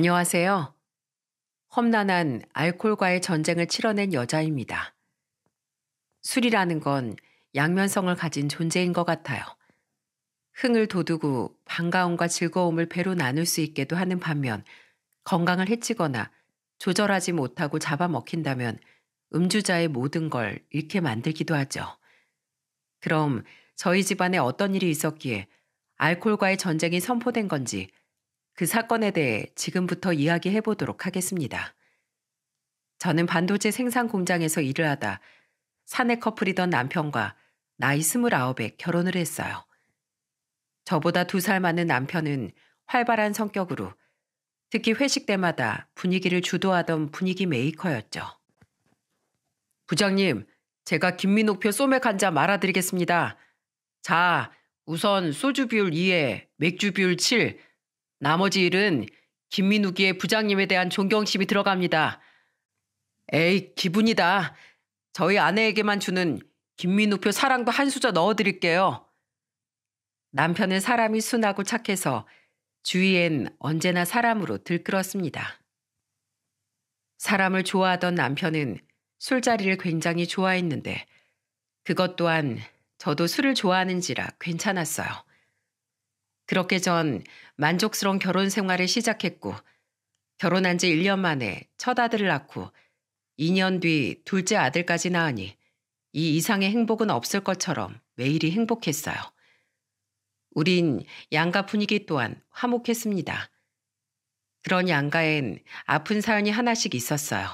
안녕하세요. 험난한 알콜과의 전쟁을 치러낸 여자입니다. 술이라는 건 양면성을 가진 존재인 것 같아요. 흥을 돋우고 반가움과 즐거움을 배로 나눌 수 있게도 하는 반면 건강을 해치거나 조절하지 못하고 잡아먹힌다면 음주자의 모든 걸 잃게 만들기도 하죠. 그럼 저희 집안에 어떤 일이 있었기에 알콜과의 전쟁이 선포된 건지 그 사건에 대해 지금부터 이야기해 보도록 하겠습니다. 저는 반도체 생산 공장에서 일을 하다 사내 커플이던 남편과 나이 29에 결혼을 했어요. 저보다 두 살 많은 남편은 활발한 성격으로 특히 회식 때마다 분위기를 주도하던 분위기 메이커였죠. 부장님, 제가 김민옥표 소맥 한 잔 말아드리겠습니다. 자, 우선 소주 비율 2에 맥주 비율 7, 나머지 일은 김민욱이의 부장님에 대한 존경심이 들어갑니다. 에이, 기분이다. 저희 아내에게만 주는 김민우표 사랑도 한 수저 넣어드릴게요. 남편은 사람이 순하고 착해서 주위엔 언제나 사람으로 들끓었습니다. 사람을 좋아하던 남편은 술자리를 굉장히 좋아했는데 그것 또한 저도 술을 좋아하는지라 괜찮았어요. 그렇게 전 만족스러운 결혼 생활을 시작했고 결혼한 지 1년 만에 첫 아들을 낳고 2년 뒤 둘째 아들까지 낳으니 이 이상의 행복은 없을 것처럼 매일이 행복했어요. 우린 양가 분위기 또한 화목했습니다. 그런 양가엔 아픈 사연이 하나씩 있었어요.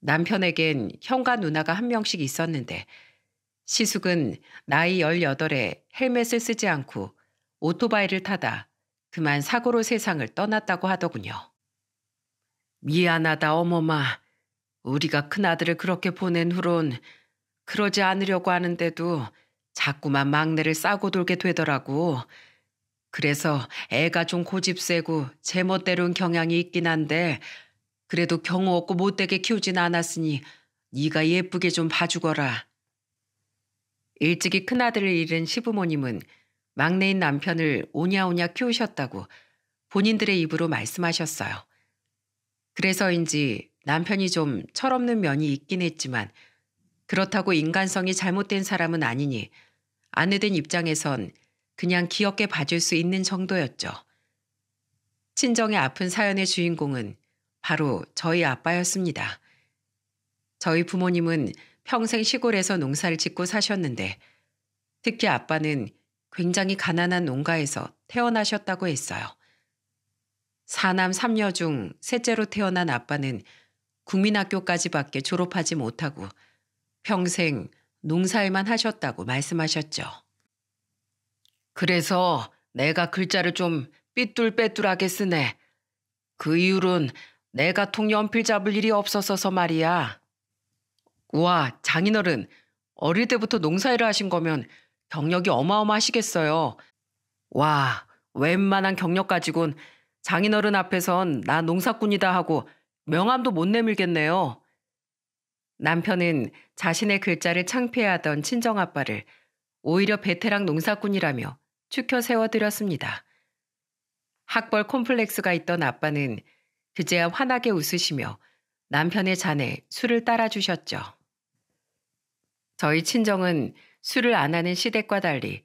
남편에겐 형과 누나가 한 명씩 있었는데 시숙은 나이 18에 헬멧을 쓰지 않고 오토바이를 타다 그만 사고로 세상을 떠났다고 하더군요. 미안하다 어머마. 우리가 큰아들을 그렇게 보낸 후론 그러지 않으려고 하는데도 자꾸만 막내를 싸고 돌게 되더라고. 그래서 애가 좀 고집세고 제멋대로는 경향이 있긴 한데 그래도 경우 없고 못되게 키우진 않았으니 네가 예쁘게 좀 봐주거라. 일찍이 큰아들을 잃은 시부모님은 막내인 남편을 오냐오냐 키우셨다고 본인들의 입으로 말씀하셨어요. 그래서인지 남편이 좀 철없는 면이 있긴 했지만 그렇다고 인간성이 잘못된 사람은 아니니 아내된 입장에선 그냥 귀엽게 봐줄 수 있는 정도였죠. 친정의 아픈 사연의 주인공은 바로 저희 아빠였습니다. 저희 부모님은 평생 시골에서 농사를 짓고 사셨는데 특히 아빠는 굉장히 가난한 농가에서 태어나셨다고 했어요. 사남 3녀 중 셋째로 태어난 아빠는 국민학교까지밖에 졸업하지 못하고 평생 농사일만 하셨다고 말씀하셨죠. 그래서 내가 글자를 좀 삐뚤빼뚤하게 쓰네. 그 이유론 내가 통연필 잡을 일이 없어서서 말이야. 우와, 장인어른, 어릴 때부터 농사일을 하신 거면 경력이 어마어마하시겠어요. 와, 웬만한 경력 가지곤 장인어른 앞에선 나 농사꾼이다 하고 명함도 못 내밀겠네요. 남편은 자신의 글자를 창피해하던 친정아빠를 오히려 베테랑 농사꾼이라며 축혀 세워드렸습니다. 학벌 콤플렉스가 있던 아빠는 그제야 환하게 웃으시며 남편의 잔에 술을 따라주셨죠. 저희 친정은 술을 안 하는 시댁과 달리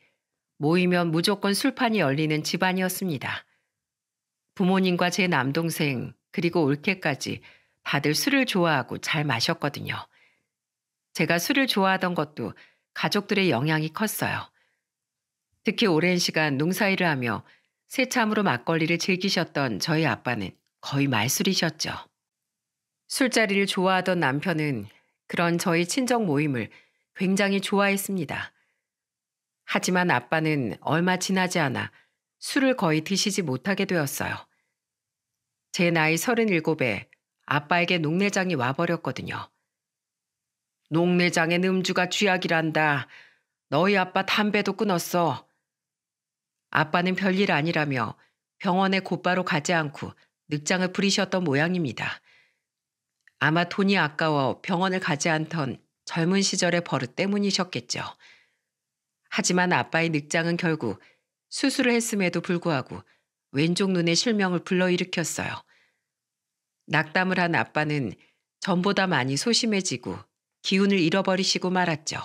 모이면 무조건 술판이 열리는 집안이었습니다. 부모님과 제 남동생 그리고 올케까지 다들 술을 좋아하고 잘 마셨거든요. 제가 술을 좋아하던 것도 가족들의 영향이 컸어요. 특히 오랜 시간 농사일을 하며 새참으로 막걸리를 즐기셨던 저희 아빠는 거의 말술이셨죠. 술자리를 좋아하던 남편은 그런 저희 친정 모임을 굉장히 좋아했습니다. 하지만 아빠는 얼마 지나지 않아 술을 거의 드시지 못하게 되었어요. 제 나이 37에 아빠에게 녹내장이 와버렸거든요. 녹내장엔 음주가 쥐약이란다. 너희 아빠 담배도 끊었어. 아빠는 별일 아니라며 병원에 곧바로 가지 않고 늑장을 부리셨던 모양입니다. 아마 돈이 아까워 병원을 가지 않던 젊은 시절의 버릇 때문이셨겠죠. 하지만 아빠의 늑장은 결국 수술을 했음에도 불구하고 왼쪽 눈의 실명을 불러일으켰어요. 낙담을 한 아빠는 전보다 많이 소심해지고 기운을 잃어버리시고 말았죠.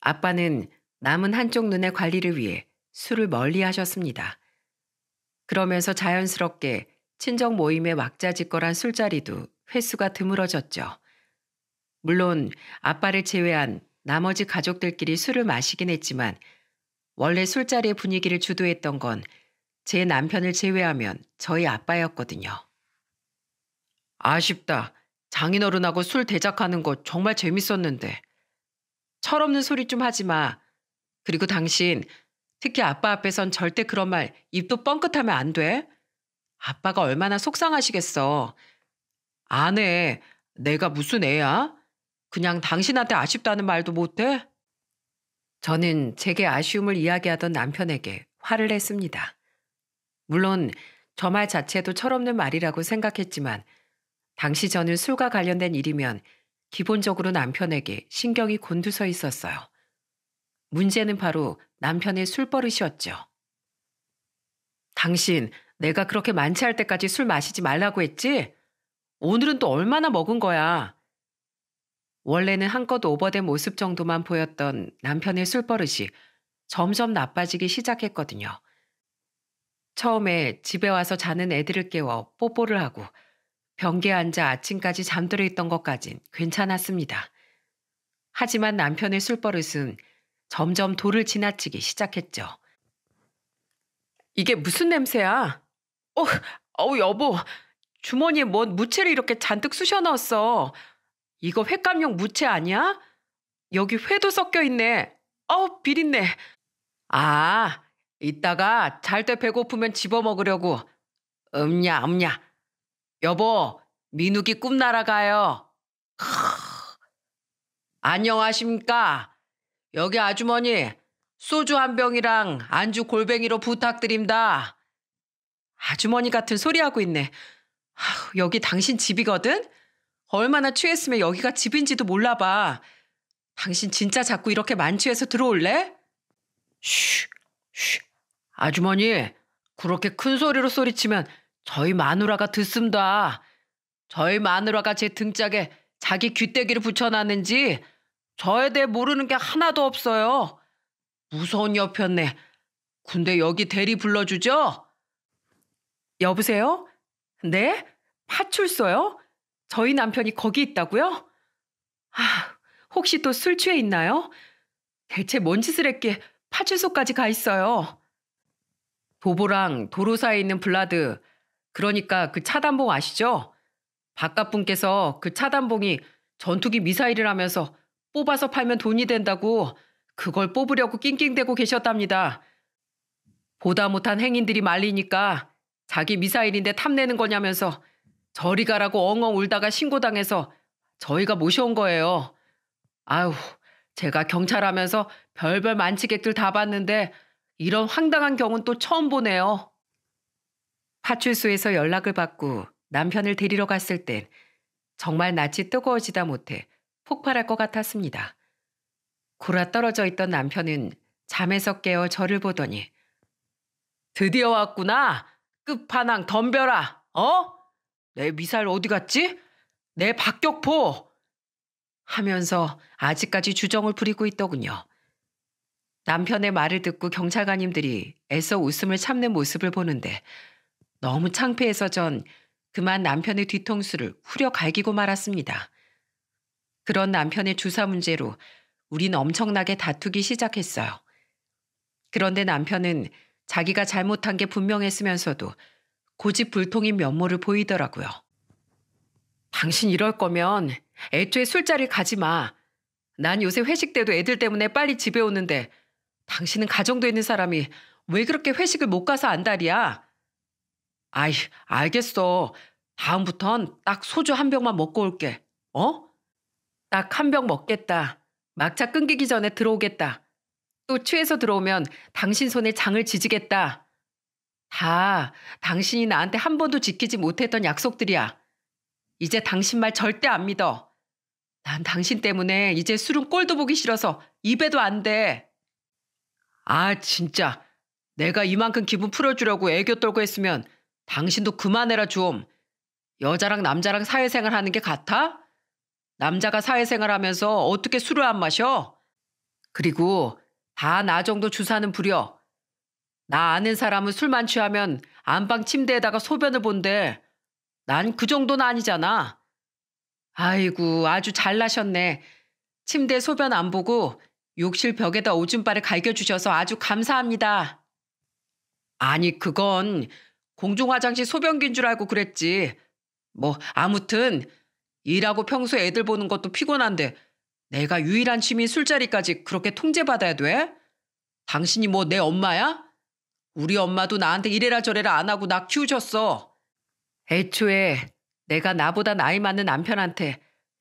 아빠는 남은 한쪽 눈의 관리를 위해 술을 멀리 하셨습니다. 그러면서 자연스럽게 친정 모임의 왁자지껄한 술자리도 횟수가 드물어졌죠. 물론 아빠를 제외한 나머지 가족들끼리 술을 마시긴 했지만 원래 술자리의 분위기를 주도했던 건 제 남편을 제외하면 저희 아빠였거든요. 아쉽다. 장인어른하고 술 대작하는 거 정말 재밌었는데. 철없는 소리 좀 하지 마. 그리고 당신 특히 아빠 앞에선 절대 그런 말 입도 뻥끗하면 안 돼. 아빠가 얼마나 속상하시겠어. 안 해. 내가 무슨 애야? 그냥 당신한테 아쉽다는 말도 못해? 저는 제게 아쉬움을 이야기하던 남편에게 화를 냈습니다. 물론 저 말 자체도 철없는 말이라고 생각했지만 당시 저는 술과 관련된 일이면 기본적으로 남편에게 신경이 곤두서 있었어요. 문제는 바로 남편의 술버릇이었죠. 당신, 내가 그렇게 만취할 때까지 술 마시지 말라고 했지? 오늘은 또 얼마나 먹은 거야? 원래는 한껏 오버된 모습 정도만 보였던 남편의 술버릇이 점점 나빠지기 시작했거든요. 처음에 집에 와서 자는 애들을 깨워 뽀뽀를 하고 변기에 앉아 아침까지 잠들어 있던 것까진 괜찮았습니다. 하지만 남편의 술버릇은 점점 도를 지나치기 시작했죠. 이게 무슨 냄새야? 어, 어 여보. 주머니에 뭔 무채를 이렇게 잔뜩 쑤셔 넣었어. 이거 횟감용 무채 아니야? 여기 회도 섞여 있네. 어우, 비린내. 아, 이따가 잘 때 배고프면 집어 먹으려고. 음냐, 음냐. 여보, 민욱이 꿈나라 가요. 안녕하십니까. 여기 아주머니, 소주 한 병이랑 안주 골뱅이로 부탁드립니다. 아주머니 같은 소리하고 있네. 여기 당신 집이거든? 얼마나 취했으면 여기가 집인지도 몰라봐. 당신 진짜 자꾸 이렇게 만취해서 들어올래? 쉬, 쉬. 아주머니, 그렇게 큰 소리로 소리치면 저희 마누라가 듣습니다. 저희 마누라가 제 등짝에 자기 귀때기를 붙여놨는지 저에 대해 모르는 게 하나도 없어요. 무서운 옆이었네. 근데 여기 대리 불러주죠? 여보세요? 네? 파출소요? 저희 남편이 거기 있다고요? 아, 혹시 또 술 취해 있나요? 대체 뭔 짓을 했기에 파출소까지 가 있어요. 도보랑 도로 사이에 있는 블라드, 그러니까 그 차단봉 아시죠? 바깥 분께서 그 차단봉이 전투기 미사일을 하면서 뽑아서 팔면 돈이 된다고 그걸 뽑으려고 낑낑대고 계셨답니다. 보다 못한 행인들이 말리니까 자기 미사일인데 탐내는 거냐면서 저리 가라고 엉엉 울다가 신고당해서 저희가 모셔온 거예요. 아유, 제가 경찰하면서 별별 만취객들 다 봤는데 이런 황당한 경우는 또 처음 보네요. 파출소에서 연락을 받고 남편을 데리러 갔을 땐 정말 낯이 뜨거워지다 못해 폭발할 것 같았습니다. 구라 떨어져 있던 남편은 잠에서 깨어 저를 보더니 드디어 왔구나. 끝판왕 덤벼라. 어? 내 미사일 어디 갔지? 내 박격포! 하면서 아직까지 주정을 부리고 있더군요. 남편의 말을 듣고 경찰관님들이 애써 웃음을 참는 모습을 보는데 너무 창피해서 전 그만 남편의 뒤통수를 후려 갈기고 말았습니다. 그런 남편의 주사 문제로 우린 엄청나게 다투기 시작했어요. 그런데 남편은 자기가 잘못한 게 분명했으면서도 고집불통인 면모를 보이더라고요. 당신 이럴 거면 애초에 술자리 가지 마. 난 요새 회식 때도 애들 때문에 빨리 집에 오는데 당신은 가정도 있는 사람이 왜 그렇게 회식을 못 가서 안달이야? 아이, 알겠어. 다음부턴 딱 소주 한 병만 먹고 올게. 어? 딱 한 병 먹겠다. 막차 끊기기 전에 들어오겠다. 또 취해서 들어오면 당신 손에 장을 지지겠다. 다 당신이 나한테 한 번도 지키지 못했던 약속들이야. 이제 당신 말 절대 안 믿어. 난 당신 때문에 이제 술은 꼴도 보기 싫어서 입에도 안 돼. 아, 진짜. 내가 이만큼 기분 풀어주려고 애교 떨고 했으면 당신도 그만해라 좀. 여자랑 남자랑 사회생활 하는 게 같아? 남자가 사회생활 하면서 어떻게 술을 안 마셔? 그리고 다 나 정도 주사는 부려. 나 아는 사람은 술만 취하면 안방 침대에다가 소변을 본대. 난 그 정도는 아니잖아. 아이고 아주 잘나셨네. 침대 소변 안 보고 욕실 벽에다 오줌바를 갈겨주셔서 아주 감사합니다. 아니 그건 공중화장실 소변기인 줄 알고 그랬지. 뭐 아무튼 일하고 평소 애들 보는 것도 피곤한데 내가 유일한 취미 술자리까지 그렇게 통제받아야 돼? 당신이 뭐 내 엄마야? 우리 엄마도 나한테 이래라 저래라 안 하고 나 키우셨어. 애초에 내가 나보다 나이 많은 남편한테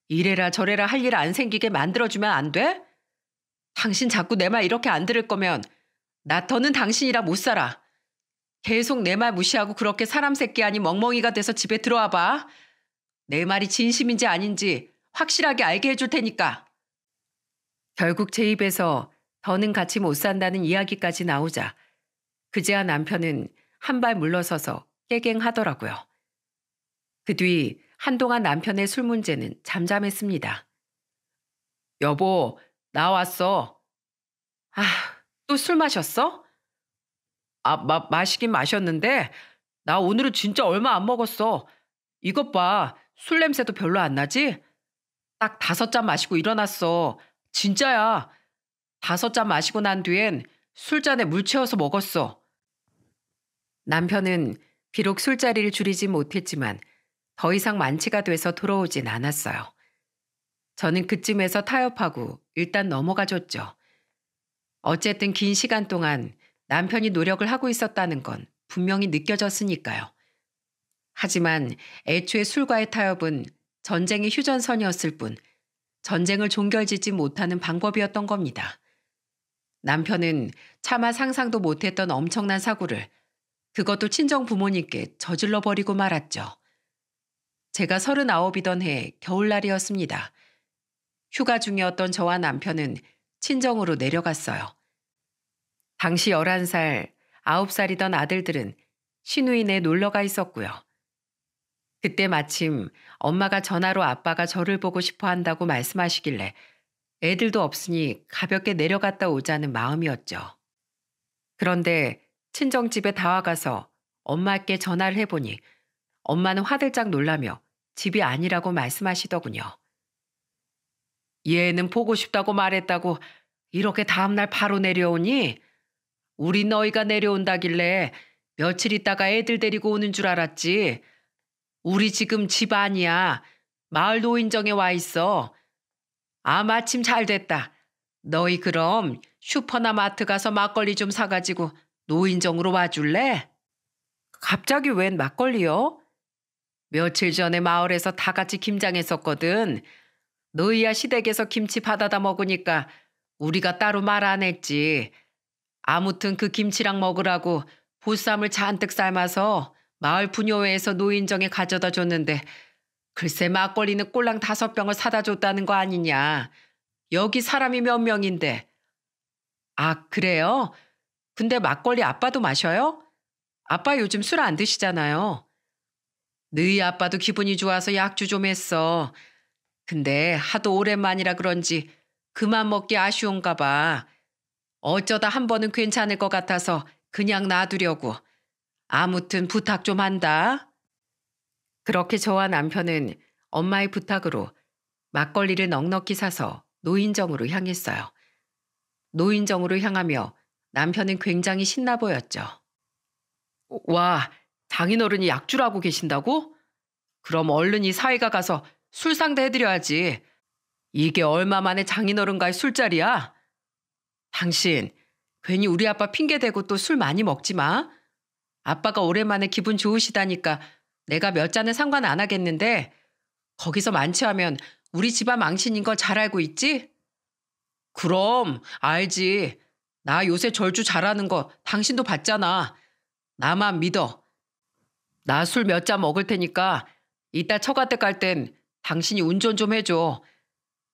이래라 저래라 할 일 안 생기게 만들어주면 안 돼? 당신 자꾸 내 말 이렇게 안 들을 거면 나 더는 당신이라 못 살아. 계속 내 말 무시하고 그렇게 사람 새끼 아니 멍멍이가 돼서 집에 들어와 봐. 내 말이 진심인지 아닌지 확실하게 알게 해줄 테니까. 결국 제 입에서 더는 같이 못 산다는 이야기까지 나오자 그제야 남편은 한 발 물러서서 깨갱하더라고요. 그 뒤 한동안 남편의 술 문제는 잠잠했습니다. 여보, 나 왔어. 아, 또 술 마셨어? 아, 마, 마시긴 마셨는데, 나 오늘은 진짜 얼마 안 먹었어. 이것 봐. 술 냄새도 별로 안 나지? 딱 다섯 잔 마시고 일어났어. 진짜야. 다섯 잔 마시고 난 뒤엔 술잔에 물 채워서 먹었어. 남편은 비록 술자리를 줄이지 못했지만 더 이상 만취가 돼서 돌아오진 않았어요. 저는 그쯤에서 타협하고 일단 넘어가 줬죠. 어쨌든 긴 시간 동안 남편이 노력을 하고 있었다는 건 분명히 느껴졌으니까요. 하지만 애초에 술과의 타협은 전쟁의 휴전선이었을 뿐 전쟁을 종결짓지 못하는 방법이었던 겁니다. 남편은 차마 상상도 못했던 엄청난 사고를 그것도 친정 부모님께 저질러 버리고 말았죠. 제가 서른아홉이던 해 겨울날이었습니다. 휴가 중이었던 저와 남편은 친정으로 내려갔어요. 당시 11살, 9살이던 아들들은 신우인에 놀러가 있었고요. 그때 마침 엄마가 전화로 아빠가 저를 보고 싶어 한다고 말씀하시길래 애들도 없으니 가볍게 내려갔다 오자는 마음이었죠. 그런데 친정집에 다와가서 엄마께 전화를 해보니 엄마는 화들짝 놀라며 집이 아니라고 말씀하시더군요. 얘는 보고 싶다고 말했다고 이렇게 다음날 바로 내려오니 우리 너희가 내려온다길래 며칠 있다가 애들 데리고 오는 줄 알았지. 우리 지금 집 아니야. 마을 노인정에 와 있어. 아, 마침 잘 됐다. 너희 그럼 슈퍼나 마트 가서 막걸리 좀 사가지고 노인정으로 와줄래? 갑자기 웬 막걸리요? 며칠 전에 마을에서 다 같이 김장했었거든. 너희야 시댁에서 김치 받아다 먹으니까 우리가 따로 말 안 했지. 아무튼 그 김치랑 먹으라고 보쌈을 잔뜩 삶아서 마을 분녀회에서 노인정에 가져다 줬는데 글쎄 막걸리는 꼴랑 다섯 병을 사다 줬다는 거 아니냐. 여기 사람이 몇 명인데. 아 그래요? 근데 막걸리 아빠도 마셔요? 아빠 요즘 술 안 드시잖아요. 너희 아빠도 기분이 좋아서 약주 좀 했어. 근데 하도 오랜만이라 그런지 그만 먹기 아쉬운가 봐. 어쩌다 한 번은 괜찮을 것 같아서 그냥 놔두려고. 아무튼 부탁 좀 한다. 그렇게 저와 남편은 엄마의 부탁으로 막걸리를 넉넉히 사서 노인정으로 향했어요. 노인정으로 향하며 남편은 굉장히 신나 보였죠. 와, 장인어른이 약주를 하고 계신다고? 그럼 얼른 이 사위가 가서 술 상대해드려야지. 이게 얼마 만에 장인어른과의 술자리야? 당신, 괜히 우리 아빠 핑계대고 또 술 많이 먹지 마. 아빠가 오랜만에 기분 좋으시다니까 내가 몇 잔은 상관 안 하겠는데 거기서 만취하면 우리 집안 망신인 거 잘 알고 있지? 그럼 알지. 나 요새 절주 잘하는 거 당신도 봤잖아. 나만 믿어. 나 술 몇 잔 먹을 테니까 이따 처가댁 갈 땐 당신이 운전 좀 해줘.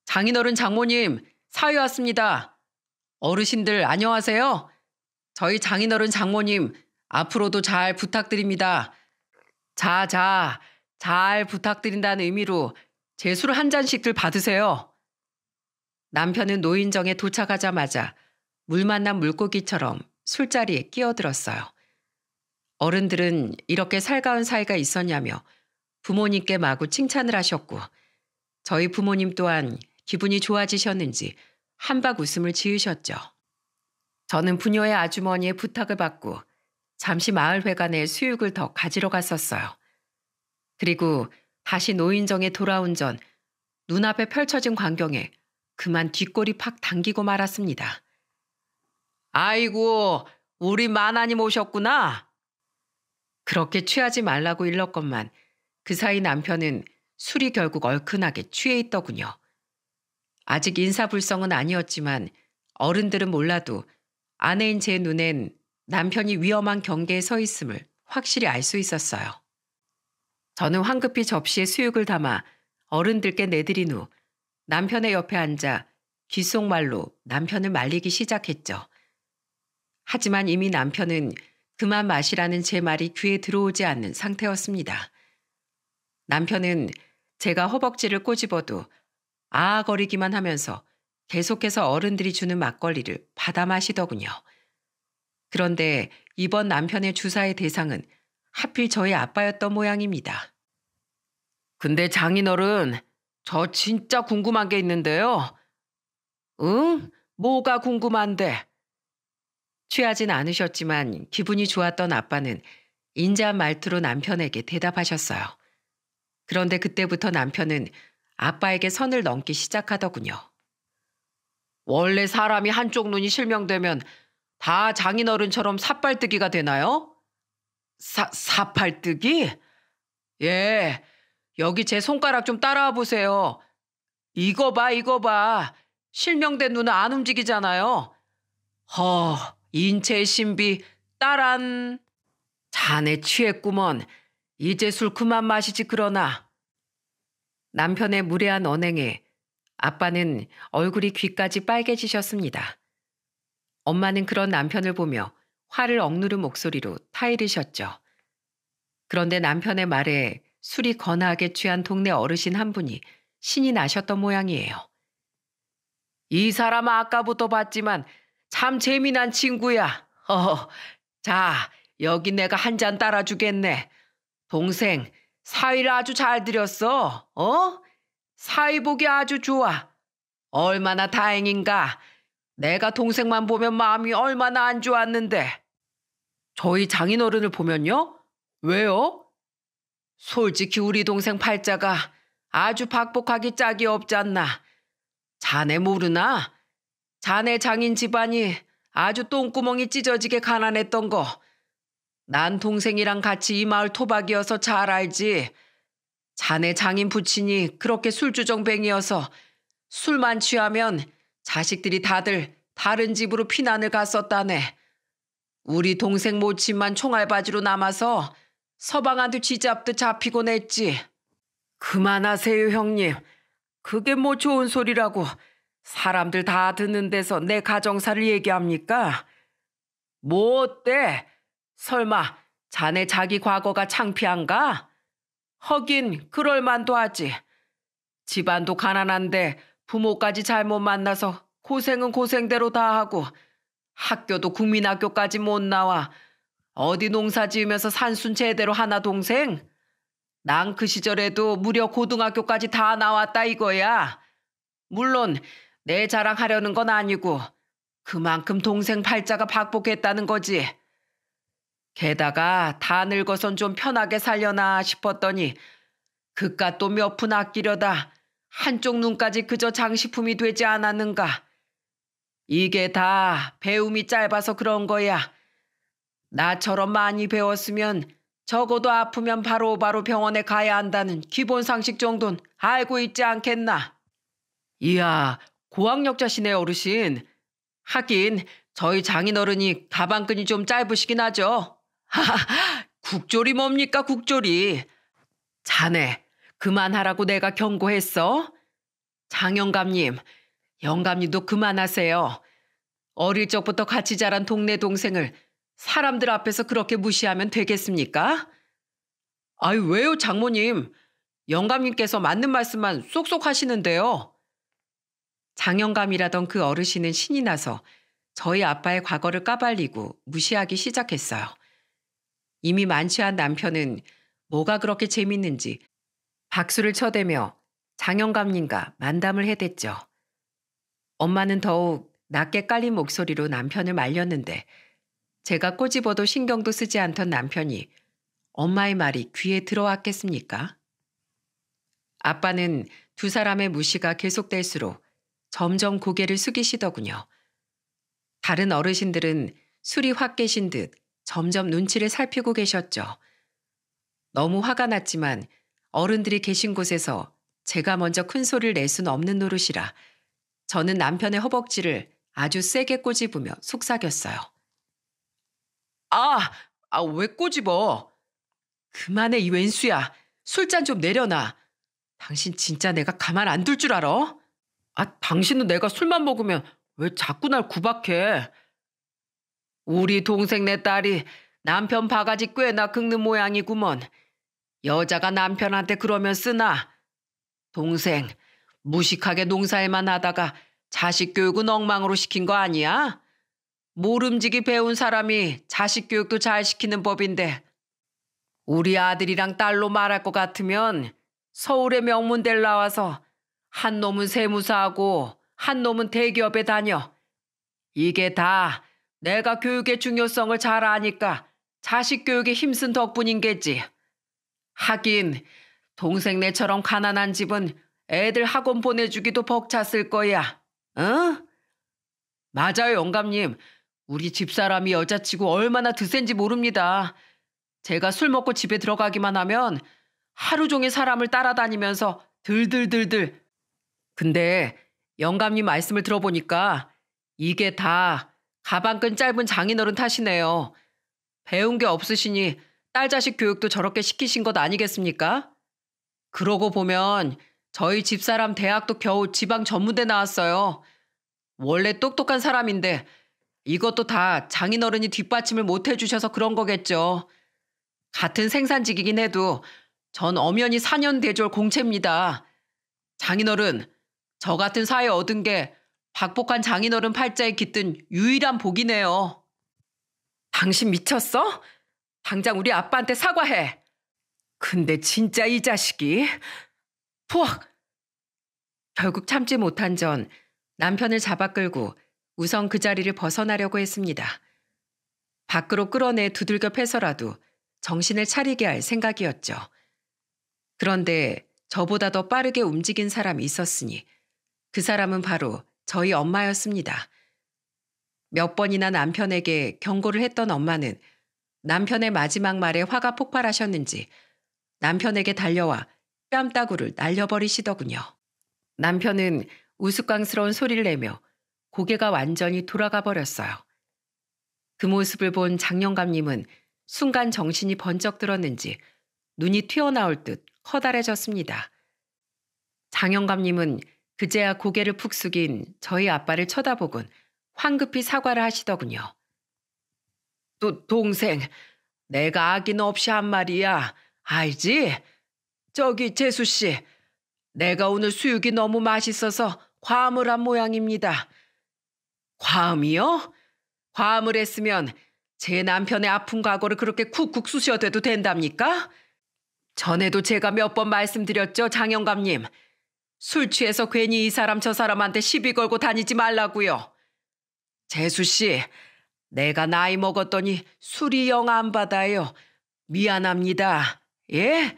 장인어른 장모님 사위 왔습니다. 어르신들 안녕하세요. 저희 장인어른 장모님 앞으로도 잘 부탁드립니다. 자자 잘 부탁드린다는 의미로 제 술 한 잔씩들 받으세요. 남편은 노인정에 도착하자마자 물 만난 물고기처럼 술자리에 끼어들었어요. 어른들은 이렇게 살가운 사이가 있었냐며 부모님께 마구 칭찬을 하셨고 저희 부모님 또한 기분이 좋아지셨는지 한박 웃음을 지으셨죠. 저는 부녀의 아주머니의 부탁을 받고 잠시 마을회관에 수육을 더 가지러 갔었어요. 그리고 다시 노인정에 돌아온 전 눈앞에 펼쳐진 광경에 그만 뒷골이 팍 당기고 말았습니다. 아이고, 우리 만하님 오셨구나. 그렇게 취하지 말라고 일렀건만 그 사이 남편은 술이 결국 얼큰하게 취해 있더군요. 아직 인사불성은 아니었지만 어른들은 몰라도 아내인 제 눈엔 남편이 위험한 경계에 서 있음을 확실히 알 수 있었어요. 저는 황급히 접시에 수육을 담아 어른들께 내드린 후 남편의 옆에 앉아 귓속말로 남편을 말리기 시작했죠. 하지만 이미 남편은 그만 마시라는 제 말이 귀에 들어오지 않는 상태였습니다. 남편은 제가 허벅지를 꼬집어도 아아거리기만 하면서 계속해서 어른들이 주는 막걸리를 받아 마시더군요. 그런데 이번 남편의 주사의 대상은 하필 저의 아빠였던 모양입니다. 근데 장인어른, 저 진짜 궁금한 게 있는데요. 응? 뭐가 궁금한데? 취하진 않으셨지만 기분이 좋았던 아빠는 인자한 말투로 남편에게 대답하셨어요. 그런데 그때부터 남편은 아빠에게 선을 넘기 시작하더군요. 원래 사람이 한쪽 눈이 실명되면 다 장인어른처럼 삿발뜨기가 되나요? 사, 사팔뜨기? 예, 여기 제 손가락 좀 따라와 보세요. 이거 봐, 이거 봐. 실명된 눈은 안 움직이잖아요. 허, 인체의 신비 따란 잔에 취했구먼 이제 술 그만 마시지 그러나 남편의 무례한 언행에 아빠는 얼굴이 귀까지 빨개지셨습니다. 엄마는 그런 남편을 보며 화를 억누른 목소리로 타이르셨죠. 그런데 남편의 말에 술이 거나하게 취한 동네 어르신 한 분이 신이 나셨던 모양이에요. 이 사람은 아까부터 봤지만 참 재미난 친구야. 어, 허 자, 여기 내가 한 잔 따라주겠네. 동생, 사위를 아주 잘 들였어. 어? 사위 보기 아주 좋아. 얼마나 다행인가. 내가 동생만 보면 마음이 얼마나 안 좋았는데. 저희 장인어른을 보면요? 왜요? 솔직히 우리 동생 팔자가 아주 박복하기 짝이 없잖나. 자네 모르나? 자네 장인 집안이 아주 똥구멍이 찢어지게 가난했던 거. 난 동생이랑 같이 이 마을 토박이어서 잘 알지. 자네 장인 부친이 그렇게 술주정뱅이어서 술만 취하면 자식들이 다들 다른 집으로 피난을 갔었다네. 우리 동생 모친만 총알바지로 남아서 서방한테 쥐잡듯 잡히곤 했지. 그만하세요, 형님. 그게 뭐 좋은 소리라고. 사람들 다 듣는 데서 내 가정사를 얘기합니까? 뭐 어때? 설마 자네 자기 과거가 창피한가? 허긴 그럴만도 하지. 집안도 가난한데 부모까지 잘못 만나서 고생은 고생대로 다 하고 학교도 국민학교까지 못 나와 어디 농사 지으면서 산순 제대로 하나 동생? 난 그 시절에도 무려 고등학교까지 다 나왔다 이거야. 물론 내 자랑하려는 건 아니고 그만큼 동생 팔자가 박복했다는 거지. 게다가 다 늙어선 좀 편하게 살려나 싶었더니 그깟 또 몇 푼 아끼려다 한쪽 눈까지 그저 장식품이 되지 않았는가. 이게 다 배움이 짧아서 그런 거야. 나처럼 많이 배웠으면 적어도 아프면 바로바로 바로 병원에 가야 한다는 기본 상식 정도는 알고 있지 않겠나. 이야, 고학력자 시네 어르신. 하긴 저희 장인어른이 가방끈이 좀 짧으시긴 하죠. 하하, 국조리 뭡니까 국조리. 자네 그만하라고 내가 경고했어. 장영감님, 영감님도 그만하세요. 어릴 적부터 같이 자란 동네 동생을 사람들 앞에서 그렇게 무시하면 되겠습니까? 아유, 왜요, 장모님? 영감님께서 맞는 말씀만 쏙쏙 하시는데요. 장영감이라던 그 어르신은 신이 나서 저희 아빠의 과거를 까발리고 무시하기 시작했어요. 이미 만취한 남편은 뭐가 그렇게 재밌는지 박수를 쳐대며 장영감님과 만담을 해댔죠. 엄마는 더욱 낮게 깔린 목소리로 남편을 말렸는데 제가 꼬집어도 신경도 쓰지 않던 남편이 엄마의 말이 귀에 들어왔겠습니까? 아빠는 두 사람의 무시가 계속될수록 점점 고개를 숙이시더군요. 다른 어르신들은 술이 확 깨신 듯 점점 눈치를 살피고 계셨죠. 너무 화가 났지만 어른들이 계신 곳에서 제가 먼저 큰 소리를 낼 수는 없는 노릇이라 저는 남편의 허벅지를 아주 세게 꼬집으며 속삭였어요. 아, 아, 왜 꼬집어? 그만해, 이 웬수야. 술잔 좀 내려놔. 당신 진짜 내가 가만 안 둘 줄 알아? 아, 당신은 내가 술만 먹으면 왜 자꾸 날 구박해? 우리 동생 내 딸이 남편 바가지 꽤나 긁는 모양이구먼. 여자가 남편한테 그러면 쓰나? 동생, 무식하게 농사일만 하다가 자식 교육은 엉망으로 시킨 거 아니야? 모름지기 배운 사람이 자식 교육도 잘 시키는 법인데 우리 아들이랑 딸로 말할 것 같으면 서울의 명문대를 나와서 한 놈은 세무사하고 한 놈은 대기업에 다녀. 이게 다 내가 교육의 중요성을 잘 아니까 자식 교육에 힘쓴 덕분인겠지. 하긴 동생네처럼 가난한 집은 애들 학원 보내주기도 벅찼을 거야. 응? 어? 맞아요, 영감님. 우리 집사람이 여자치고 얼마나 드센지 모릅니다. 제가 술 먹고 집에 들어가기만 하면 하루 종일 사람을 따라다니면서 들들들들 근데 영감님 말씀을 들어보니까 이게 다 가방끈 짧은 장인어른 탓이네요. 배운 게 없으시니 딸 자식 교육도 저렇게 시키신 것 아니겠습니까? 그러고 보면 저희 집사람 대학도 겨우 지방 전문대 나왔어요. 원래 똑똑한 사람인데 이것도 다 장인어른이 뒷받침을 못 해주셔서 그런 거겠죠. 같은 생산직이긴 해도 전 엄연히 4년 대졸 공채입니다. 장인어른, 저 같은 사에 얻은 게 박복한 장인어른 팔자에 깃든 유일한 복이네요. 당신 미쳤어? 당장 우리 아빠한테 사과해. 근데 진짜 이 자식이 포악! 결국 참지 못한 전 남편을 잡아 끌고 우선 그 자리를 벗어나려고 했습니다. 밖으로 끌어내 두들겨 패서라도 정신을 차리게 할 생각이었죠. 그런데 저보다 더 빠르게 움직인 사람이 있었으니 그 사람은 바로 저희 엄마였습니다. 몇 번이나 남편에게 경고를 했던 엄마는 남편의 마지막 말에 화가 폭발하셨는지 남편에게 달려와 뺨따구를 날려버리시더군요. 남편은 우스꽝스러운 소리를 내며 고개가 완전히 돌아가 버렸어요. 그 모습을 본 장영감님은 순간 정신이 번쩍 들었는지 눈이 튀어나올 듯 커다래졌습니다. 장영감님은 그제야 고개를 푹 숙인 저희 아빠를 쳐다보곤 황급히 사과를 하시더군요. 도, 동생, 내가 아기는 없이 한 말이야. 알지? 저기 재수 씨, 내가 오늘 수육이 너무 맛있어서 과음을 한 모양입니다. 과음이요? 과음을 했으면 제 남편의 아픈 과거를 그렇게 쿡쿡 쑤셔대도 된답니까? 전에도 제가 몇 번 말씀드렸죠, 장영감님. 술 취해서 괜히 이 사람 저 사람한테 시비 걸고 다니지 말라고요. 재수 씨, 내가 나이 먹었더니 술이 영 안 받아요. 미안합니다. 예?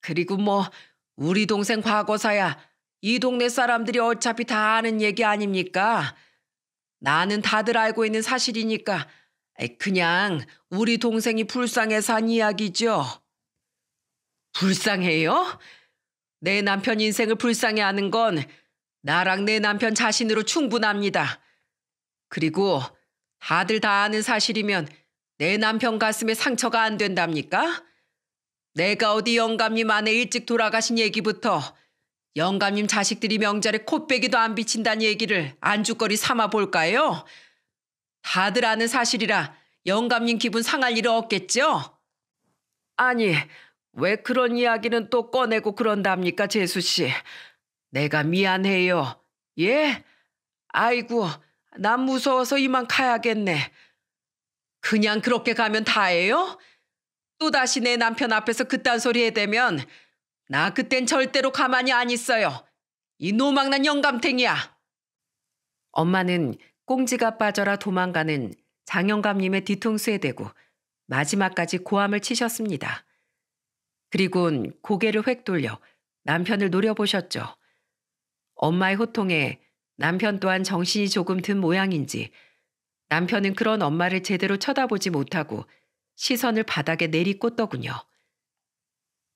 그리고 뭐 우리 동생 과거사야 이 동네 사람들이 어차피 다 아는 얘기 아닙니까? 나는 다들 알고 있는 사실이니까 그냥 우리 동생이 불쌍해서 한 이야기죠. 불쌍해요? 내 남편 인생을 불쌍해하는 건 나랑 내 남편 자신으로 충분합니다. 그리고 다들 다 아는 사실이면 내 남편 가슴에 상처가 안 된답니까? 내가 어디 영감님 아내 일찍 돌아가신 얘기부터 영감님 자식들이 명절에 콧배기도 안 비친다는 얘기를 안주거리 삼아 볼까요? 다들 아는 사실이라 영감님 기분 상할 일은 없겠죠? 아니, 왜 그런 이야기는 또 꺼내고 그런답니까, 재수 씨? 내가 미안해요. 예? 아이고, 난 무서워서 이만 가야겠네. 그냥 그렇게 가면 다예요? 또다시 내 남편 앞에서 그딴 소리 해대면 나 그땐 절대로 가만히 안 있어요. 이 노망난 영감탱이야. 엄마는 꽁지가 빠져라 도망가는 장영감님의 뒤통수에 대고 마지막까지 고함을 치셨습니다. 그리곤 고개를 획돌려 남편을 노려보셨죠. 엄마의 호통에 남편 또한 정신이 조금 든 모양인지 남편은 그런 엄마를 제대로 쳐다보지 못하고 시선을 바닥에 내리꽂더군요.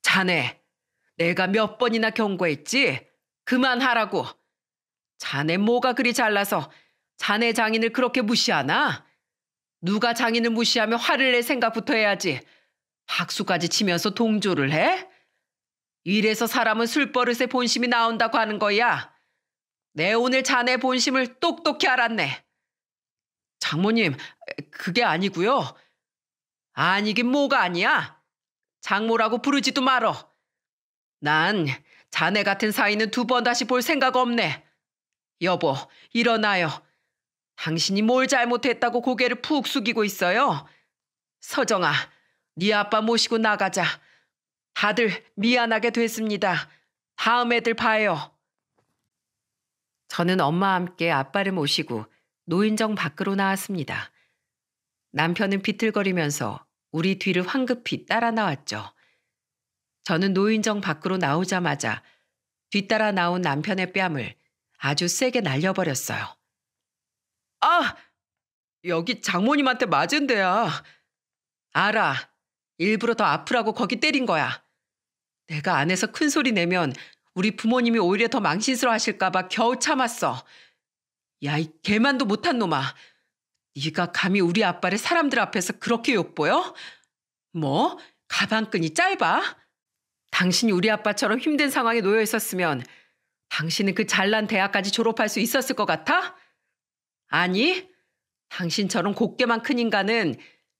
자네, 내가 몇 번이나 경고했지? 그만하라고. 자네 뭐가 그리 잘나서 자네 장인을 그렇게 무시하나? 누가 장인을 무시하며 화를 낼 생각부터 해야지. 학수까지 치면서 동조를 해? 이래서 사람은 술버릇에 본심이 나온다고 하는 거야. 내 오늘 자네 본심을 똑똑히 알았네. 장모님, 그게 아니고요. 아니긴 뭐가 아니야. 장모라고 부르지도 말어. 난 자네 같은 사이는 두 번 다시 볼 생각 없네. 여보, 일어나요. 당신이 뭘 잘못했다고 고개를 푹 숙이고 있어요. 서정아, 네 아빠 모시고 나가자. 다들 미안하게 됐습니다. 다음 애들 봐요. 저는 엄마와 함께 아빠를 모시고 노인정 밖으로 나왔습니다. 남편은 비틀거리면서 우리 뒤를 황급히 따라 나왔죠. 저는 노인정 밖으로 나오자마자 뒤따라 나온 남편의 뺨을 아주 세게 날려버렸어요. 아! 여기 장모님한테 맞은 데야. 알아. 일부러 더 아프라고 거기 때린 거야. 내가 안에서 큰 소리 내면 우리 부모님이 오히려 더 망신스러워 하실까봐 겨우 참았어. 야, 이 개만도 못한 놈아. 네가 감히 우리 아빠를 사람들 앞에서 그렇게 욕보여? 뭐? 가방끈이 짧아? 당신이 우리 아빠처럼 힘든 상황에 놓여 있었으면 당신은 그 잘난 대학까지 졸업할 수 있었을 것 같아? 아니, 당신처럼 곱게만 큰 인간은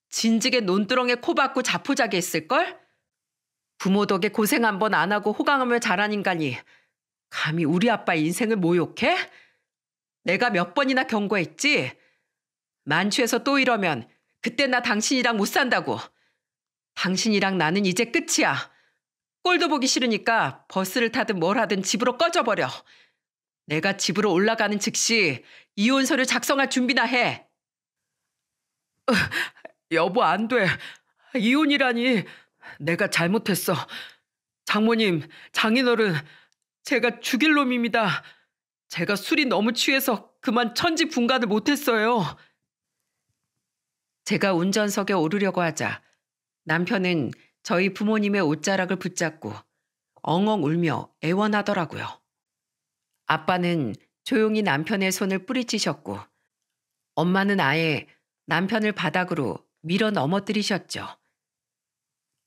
진즉에 논두렁에 코 박고 자포자기 했을걸? 부모 덕에 고생 한 번 안 하고 호강하며 자란 인간이 감히 우리 아빠 인생을 모욕해? 내가 몇 번이나 경고했지? 만취해서 또 이러면 그때 나 당신이랑 못 산다고. 당신이랑 나는 이제 끝이야. 꼴도 보기 싫으니까 버스를 타든 뭘 하든 집으로 꺼져버려. 내가 집으로 올라가는 즉시 이혼서류 작성할 준비나 해. 여보 안 돼. 이혼이라니. 내가 잘못했어. 장모님, 장인어른, 제가 죽일 놈입니다. 제가 술이 너무 취해서 그만 천지 분간을 못했어요. 제가 운전석에 오르려고 하자 남편은 저희 부모님의 옷자락을 붙잡고 엉엉 울며 애원하더라고요. 아빠는 조용히 남편의 손을 뿌리치셨고 엄마는 아예 남편을 바닥으로 밀어 넘어뜨리셨죠.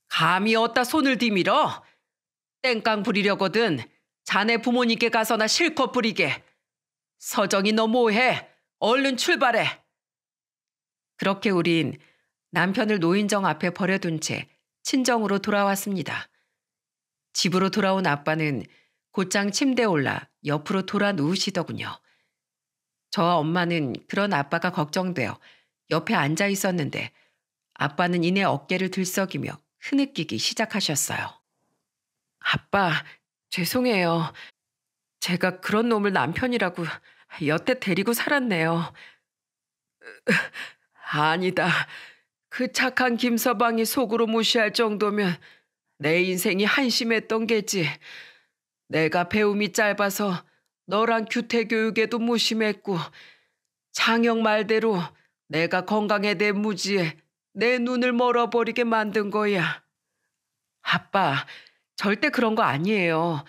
감히 어디다 손을 디밀어? 땡깡 부리려거든 자네 부모님께 가서나 실컷 부리게. 서정이 너무해. 얼른 출발해. 그렇게 우린 남편을 노인정 앞에 버려둔 채 친정으로 돌아왔습니다. 집으로 돌아온 아빠는 곧장 침대에 올라 옆으로 돌아 누우시더군요. 저와 엄마는 그런 아빠가 걱정되어 옆에 앉아 있었는데 아빠는 이내 어깨를 들썩이며 흐느끼기 시작하셨어요. 아빠, 죄송해요. 제가 그런 놈을 남편이라고 여태 데리고 살았네요. 아니다. 그 착한 김서방이 속으로 무시할 정도면 내 인생이 한심했던 게지. 내가 배움이 짧아서 너랑 규태교육에도 무심했고 장영 말대로 내가 건강에 대해 무지해 내 눈을 멀어버리게 만든 거야. 아빠, 절대 그런 거 아니에요.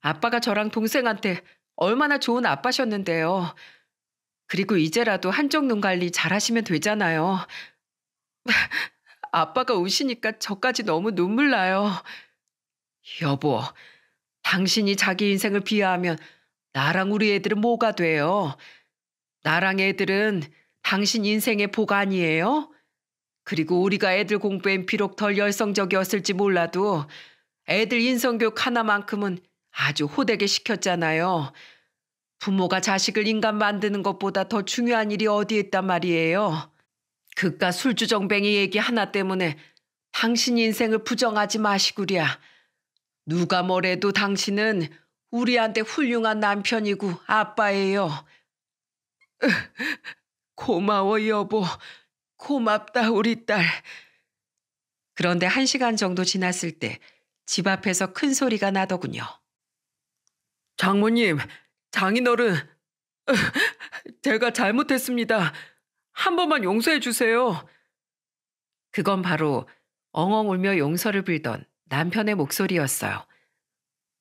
아빠가 저랑 동생한테 얼마나 좋은 아빠셨는데요. 그리고 이제라도 한쪽 눈 관리 잘 하시면 되잖아요. 아빠가 우시니까 저까지 너무 눈물 나요. 여보, 당신이 자기 인생을 비하하면 나랑 우리 애들은 뭐가 돼요? 나랑 애들은 당신 인생의 보관이에요 그리고 우리가 애들 공부엔 비록 덜 열성적이었을지 몰라도 애들 인성교육 하나만큼은 아주 호되게 시켰잖아요. 부모가 자식을 인간 만드는 것보다 더 중요한 일이 어디 있단 말이에요. 그깟 술주정뱅이 얘기 하나 때문에 당신 인생을 부정하지 마시구랴. 누가 뭐래도 당신은 우리한테 훌륭한 남편이고 아빠예요. 고마워 여보. 고맙다 우리 딸. 그런데 한 시간 정도 지났을 때 집 앞에서 큰 소리가 나더군요. 장모님, 장인어른, 제가 잘못했습니다. 한 번만 용서해 주세요. 그건 바로 엉엉 울며 용서를 빌던 남편의 목소리였어요.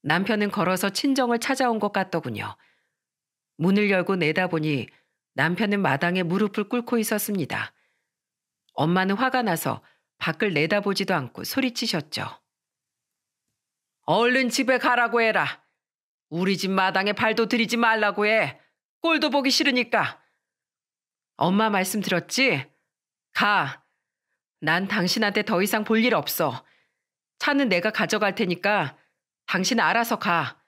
남편은 걸어서 친정을 찾아온 것 같더군요. 문을 열고 내다보니 남편은 마당에 무릎을 꿇고 있었습니다. 엄마는 화가 나서 밖을 내다보지도 않고 소리치셨죠. 얼른 집에 가라고 해라. 우리 집 마당에 발도 들이지 말라고 해. 꼴도 보기 싫으니까. 엄마 말씀 들었지? 가. 난 당신한테 더 이상 볼 일 없어. 차는 내가 가져갈 테니까 당신 알아서 가.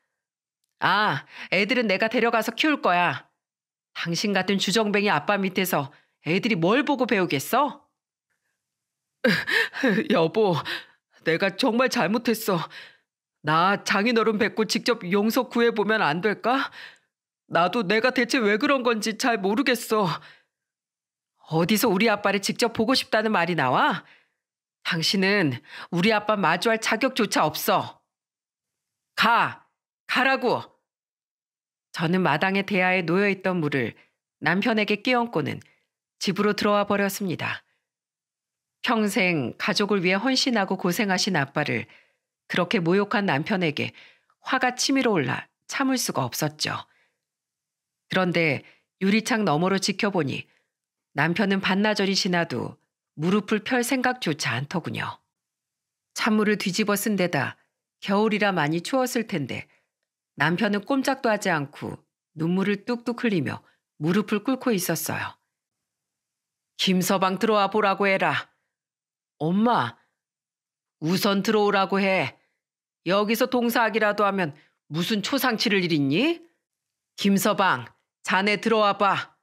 아, 애들은 내가 데려가서 키울 거야. 당신 같은 주정뱅이 아빠 밑에서 애들이 뭘 보고 배우겠어? 여보, 내가 정말 잘못했어. 나 장인어른 뵙고 직접 용서 구해보면 안 될까? 나도 내가 대체 왜 그런 건지 잘 모르겠어. 어디서 우리 아빠를 직접 보고 싶다는 말이 나와? 당신은 우리 아빠 마주할 자격조차 없어. 가! 가라고! 저는 마당에대하에 놓여있던 물을 남편에게 끼얹고는 집으로 들어와 버렸습니다. 평생 가족을 위해 헌신하고 고생하신 아빠를 그렇게 모욕한 남편에게 화가 치밀어 올라 참을 수가 없었죠. 그런데 유리창 너머로 지켜보니 남편은 반나절이 지나도 무릎을 펼 생각조차 않더군요. 찬물을 뒤집어 쓴 데다 겨울이라 많이 추웠을 텐데 남편은 꼼짝도 하지 않고 눈물을 뚝뚝 흘리며 무릎을 꿇고 있었어요. 김서방 들어와 보라고 해라. 엄마, 우선 들어오라고 해. 여기서 동사하기라도 하면 무슨 초상치를 일있니? 김서방, 자네 들어와 봐.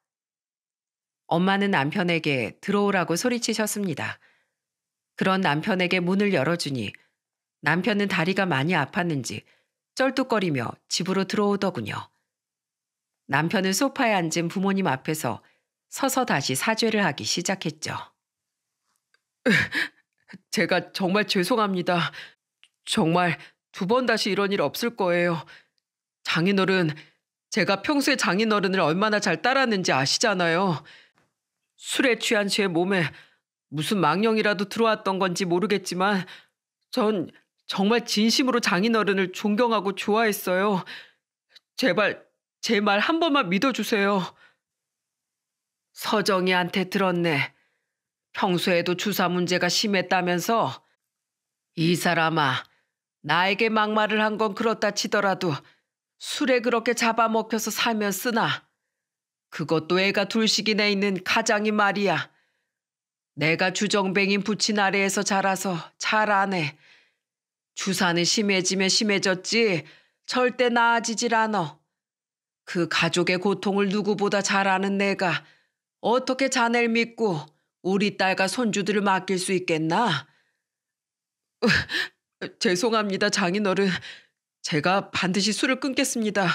엄마는 남편에게 들어오라고 소리치셨습니다. 그런 남편에게 문을 열어주니 남편은 다리가 많이 아팠는지 쩔뚝거리며 집으로 들어오더군요. 남편은 소파에 앉은 부모님 앞에서 서서 다시 사죄를 하기 시작했죠. 제가 정말 죄송합니다. 정말 두 번 다시 이런 일 없을 거예요. 장인어른, 제가 평소에 장인어른을 얼마나 잘 따랐는지 아시잖아요. 술에 취한 제 몸에 무슨 망령이라도 들어왔던 건지 모르겠지만 전 정말 진심으로 장인어른을 존경하고 좋아했어요. 제발 제 말 한 번만 믿어주세요. 서정이한테 들었네. 평소에도 주사 문제가 심했다면서 이 사람아 나에게 막말을 한 건 그렇다 치더라도 술에 그렇게 잡아먹혀서 살면 쓰나 그것도 애가 둘씩이나 있는 가장이 말이야. 내가 주정뱅인 부친 아래에서 자라서 잘 아네. 주사는 심해지면 심해졌지 절대 나아지질 않어. 그 가족의 고통을 누구보다 잘 아는 내가 어떻게 자넬 믿고 우리 딸과 손주들을 맡길 수 있겠나? 죄송합니다, 장인어른. 제가 반드시 술을 끊겠습니다.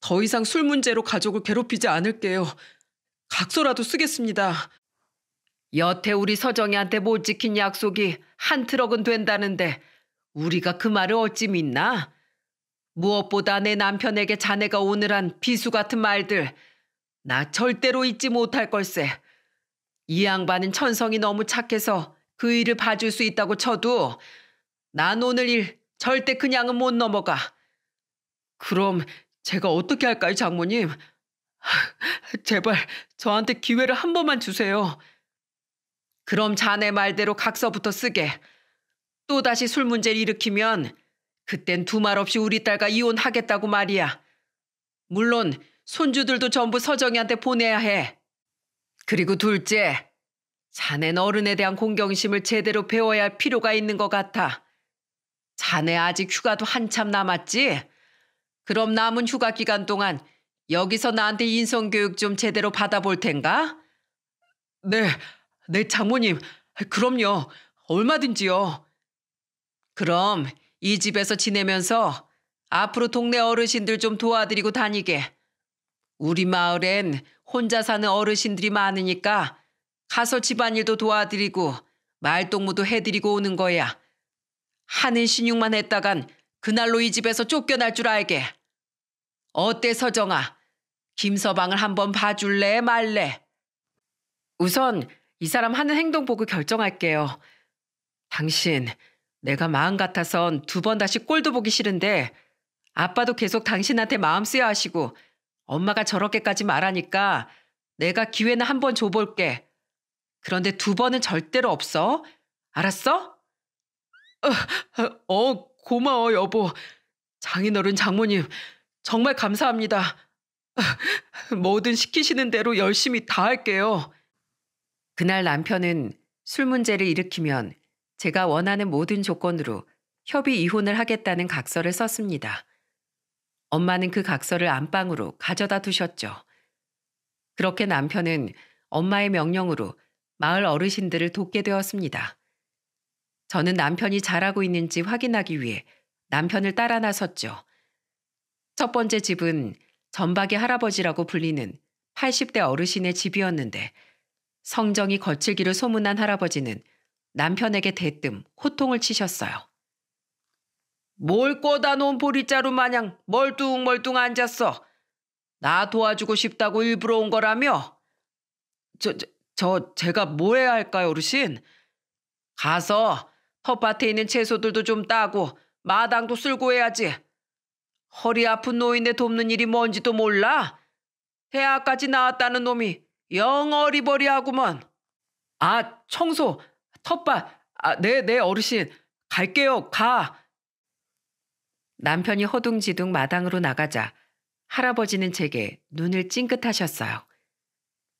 더 이상 술 문제로 가족을 괴롭히지 않을게요. 각서라도 쓰겠습니다. 여태 우리 서정이한테 못 지킨 약속이 한 트럭은 된다는데 우리가 그 말을 어찌 믿나? 무엇보다 내 남편에게 자네가 오늘 한 비수 같은 말들 나 절대로 잊지 못할 걸세. 이 양반은 천성이 너무 착해서 그 일을 봐줄 수 있다고 쳐도 난 오늘 일 절대 그냥은 못 넘어가. 그럼 제가 어떻게 할까요, 장모님? 제발 저한테 기회를 한 번만 주세요. 그럼 자네 말대로 각서부터 쓰게. 또다시 술 문제를 일으키면 그땐 두 말 없이 우리 딸과 이혼하겠다고 말이야. 물론 손주들도 전부 서정이한테 보내야 해. 그리고 둘째, 자넨 어른에 대한 공경심을 제대로 배워야 할 필요가 있는 것 같아. 자네 아직 휴가도 한참 남았지? 그럼 남은 휴가 기간 동안 여기서 나한테 인성교육 좀 제대로 받아볼 텐가? 네, 네, 장모님. 그럼요. 얼마든지요. 그럼 이 집에서 지내면서 앞으로 동네 어르신들 좀 도와드리고 다니게. 우리 마을엔 혼자 사는 어르신들이 많으니까 가서 집안일도 도와드리고 말동무도 해드리고 오는 거야. 하는 신용만 했다간 그날로 이 집에서 쫓겨날 줄 알게. 어때 서정아? 김서방을 한번 봐줄래 말래? 우선 이 사람 하는 행동 보고 결정할게요. 당신, 내가 마음 같아선 두 번 다시 꼴도 보기 싫은데 아빠도 계속 당신한테 마음 쓰여 하시고 엄마가 저렇게까지 말하니까 내가 기회는 한번 줘볼게. 그런데 두 번은 절대로 없어. 알았어? 어, 어 고마워, 여보. 장인어른 장모님, 정말 감사합니다. 뭐든 시키시는 대로 열심히 다 할게요. 그날 남편은 술 문제를 일으키면 제가 원하는 모든 조건으로 협의 이혼을 하겠다는 각서를 썼습니다. 엄마는 그 각서를 안방으로 가져다 두셨죠. 그렇게 남편은 엄마의 명령으로 마을 어르신들을 돕게 되었습니다. 저는 남편이 잘하고 있는지 확인하기 위해 남편을 따라 나섰죠. 첫 번째 집은 전박의 할아버지라고 불리는 80대 어르신의 집이었는데 성정이 거칠기로 소문난 할아버지는 남편에게 대뜸 호통을 치셨어요. 뭘 꽂아 놓은 보리자루 마냥 멀뚱멀뚱 앉았어. 나 도와주고 싶다고 일부러 온 거라며? 저, 저, 저 제가 뭐 해야 할까요, 어르신? 가서 텃밭에 있는 채소들도 좀 따고 마당도 쓸고 해야지. 허리 아픈 노인네 돕는 일이 뭔지도 몰라? 대학까지 나왔다는 놈이 영 어리버리하구먼. 아, 청소, 텃밭, 아, 네, 네, 어르신. 갈게요, 가. 남편이 허둥지둥 마당으로 나가자 할아버지는 제게 눈을 찡긋하셨어요.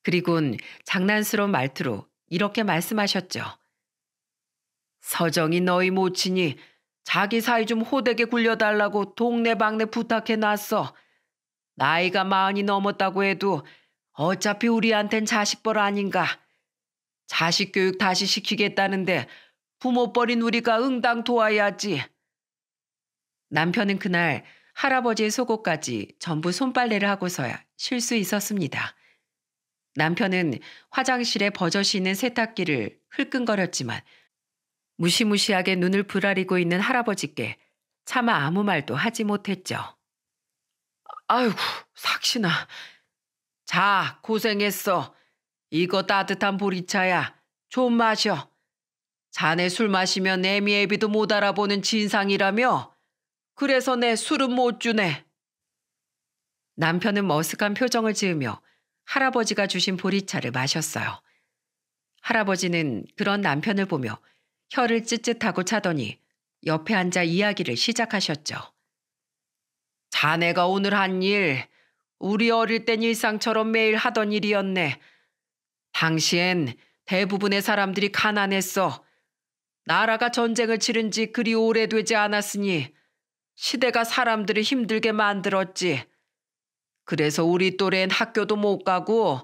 그리곤 장난스러운 말투로 이렇게 말씀하셨죠. 서정이 너희 모친이 자기 사이 좀 호되게 굴려달라고 동네방네 부탁해 놨어. 나이가 마흔이 넘었다고 해도 어차피 우리한텐 자식벌 아닌가. 자식 교육 다시 시키겠다는데 부모 버린 우리가 응당 도와야지. 남편은 그날 할아버지의 속옷까지 전부 손빨래를 하고서야 쉴 수 있었습니다. 남편은 화장실에 버젓이 있는 세탁기를 흘끈거렸지만 무시무시하게 눈을 부라리고 있는 할아버지께 차마 아무 말도 하지 못했죠. 아이고, 삭신아. 자, 고생했어. 이거 따뜻한 보리차야. 좀 마셔. 자네 술 마시면 애미 애비도 못 알아보는 진상이라며 그래서 내 술은 못 주네. 남편은 머쓱한 표정을 지으며 할아버지가 주신 보리차를 마셨어요. 할아버지는 그런 남편을 보며 혀를 찢찢하고 차더니 옆에 앉아 이야기를 시작하셨죠. 자네가 오늘 한 일, 우리 어릴 땐 일상처럼 매일 하던 일이었네. 당시엔 대부분의 사람들이 가난했어. 나라가 전쟁을 치른 지 그리 오래되지 않았으니 시대가 사람들을 힘들게 만들었지. 그래서 우리 또래엔 학교도 못 가고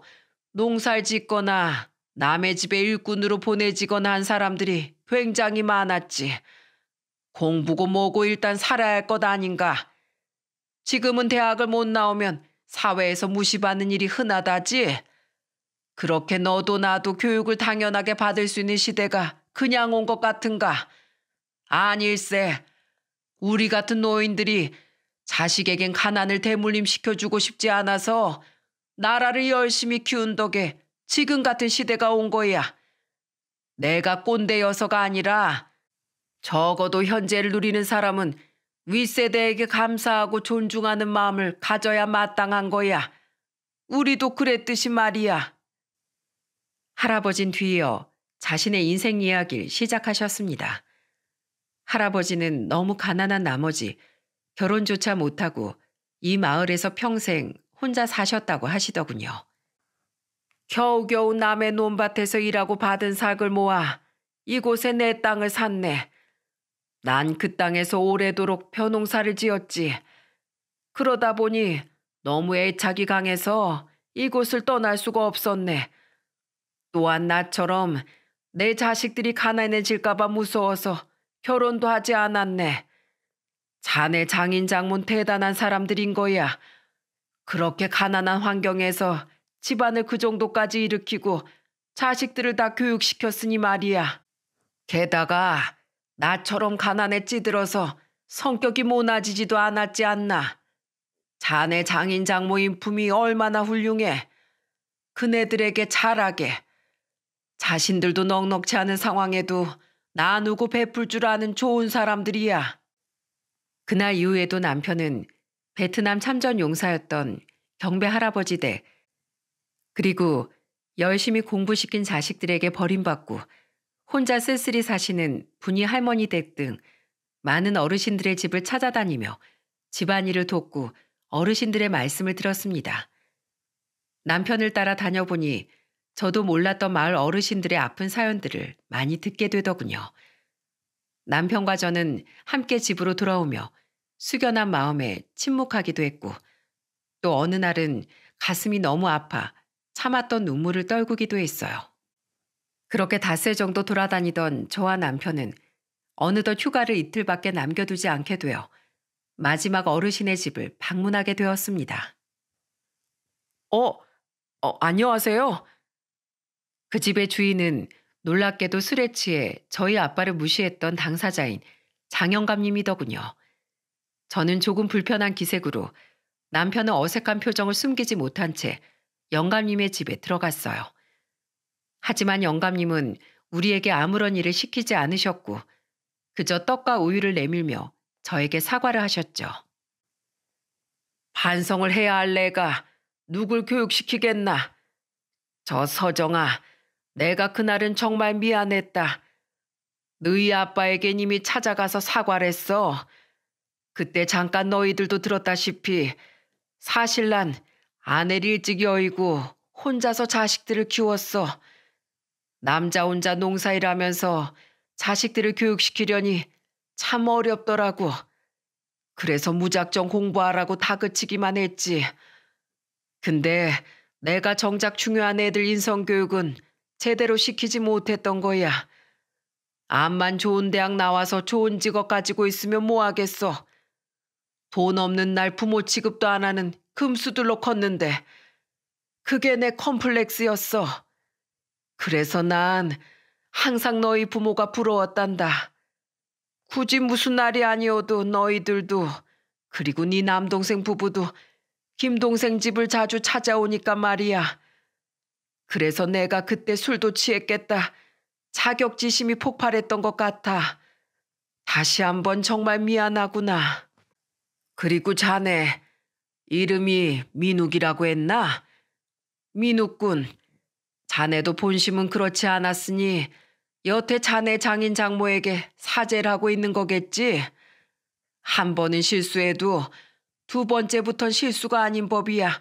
농사를 짓거나 남의 집에 일꾼으로 보내지거나 한 사람들이 굉장히 많았지. 공부고 뭐고 일단 살아야 할 것 아닌가. 지금은 대학을 못 나오면 사회에서 무시받는 일이 흔하다지. 그렇게 너도 나도 교육을 당연하게 받을 수 있는 시대가 그냥 온 것 같은가. 아닐세. 우리 같은 노인들이 자식에겐 가난을 대물림시켜주고 싶지 않아서 나라를 열심히 키운 덕에 지금 같은 시대가 온 거야. 내가 꼰대여서가 아니라 적어도 현재를 누리는 사람은 윗세대에게 감사하고 존중하는 마음을 가져야 마땅한 거야. 우리도 그랬듯이 말이야. 할아버진 뒤이어 자신의 인생 이야기를 시작하셨습니다. 할아버지는 너무 가난한 나머지 결혼조차 못하고 이 마을에서 평생 혼자 사셨다고 하시더군요. 겨우겨우 남의 논밭에서 일하고 받은 삭을 모아 이곳에 내 땅을 샀네. 난 그 땅에서 오래도록 벼농사를 지었지. 그러다 보니 너무 애착이 강해서 이곳을 떠날 수가 없었네. 또한 나처럼 내 자식들이 가난해질까봐 무서워서 결혼도 하지 않았네. 자네 장인 장문 대단한 사람들인 거야. 그렇게 가난한 환경에서 집안을 그 정도까지 일으키고 자식들을 다 교육시켰으니 말이야. 게다가 나처럼 가난에 찌들어서 성격이 모나지지도 않았지 않나. 자네 장인 장모 인품이 얼마나 훌륭해. 그네들에게 잘하게. 자신들도 넉넉치 않은 상황에도 나누구 베풀 줄 아는 좋은 사람들이야. 그날 이후에도 남편은 베트남 참전 용사였던 경배 할아버지 댁 그리고 열심히 공부시킨 자식들에게 버림받고 혼자 쓸쓸히 사시는 분이 할머니 댁 등 많은 어르신들의 집을 찾아다니며 집안일을 돕고 어르신들의 말씀을 들었습니다. 남편을 따라 다녀보니 저도 몰랐던 마을 어르신들의 아픈 사연들을 많이 듣게 되더군요. 남편과 저는 함께 집으로 돌아오며 숙연한 마음에 침묵하기도 했고 또 어느 날은 가슴이 너무 아파 참았던 눈물을 떨구기도 했어요. 그렇게 닷새 정도 돌아다니던 저와 남편은 어느덧 휴가를 이틀밖에 남겨두지 않게 되어 마지막 어르신의 집을 방문하게 되었습니다. 어, 어 안녕하세요. 그 집의 주인은 놀랍게도 술에 취해 저희 아빠를 무시했던 당사자인 장영감님이더군요. 저는 조금 불편한 기색으로 남편은 어색한 표정을 숨기지 못한 채 영감님의 집에 들어갔어요. 하지만 영감님은 우리에게 아무런 일을 시키지 않으셨고 그저 떡과 우유를 내밀며 저에게 사과를 하셨죠. 반성을 해야 할 내가 누굴 교육시키겠나? 저 서정아, 내가 그날은 정말 미안했다. 너희 아빠에게 이미 찾아가서 사과를 했어. 그때 잠깐 너희들도 들었다시피 사실 난 아내를 일찍 여의고 혼자서 자식들을 키웠어. 남자 혼자 농사일 하면서 자식들을 교육시키려니 참 어렵더라고. 그래서 무작정 공부하라고 다그치기만 했지. 근데 내가 정작 중요한 애들 인성교육은 제대로 시키지 못했던 거야. 암만 좋은 대학 나와서 좋은 직업 가지고 있으면 뭐하겠어. 돈 없는 날 부모 취급도 안 하는 금수들로 컸는데 그게 내 컴플렉스였어. 그래서 난 항상 너희 부모가 부러웠단다. 굳이 무슨 날이 아니어도 너희들도 그리고 네 남동생 부부도 김동생 집을 자주 찾아오니까 말이야. 그래서 내가 그때 술도 취했겠다. 자격지심이 폭발했던 것 같아. 다시 한번 정말 미안하구나. 그리고 자네 이름이 민욱이라고 했나? 민욱군. 자네도 본심은 그렇지 않았으니 여태 자네 장인 장모에게 사죄를 하고 있는 거겠지? 한 번은 실수해도 두 번째부턴 실수가 아닌 법이야.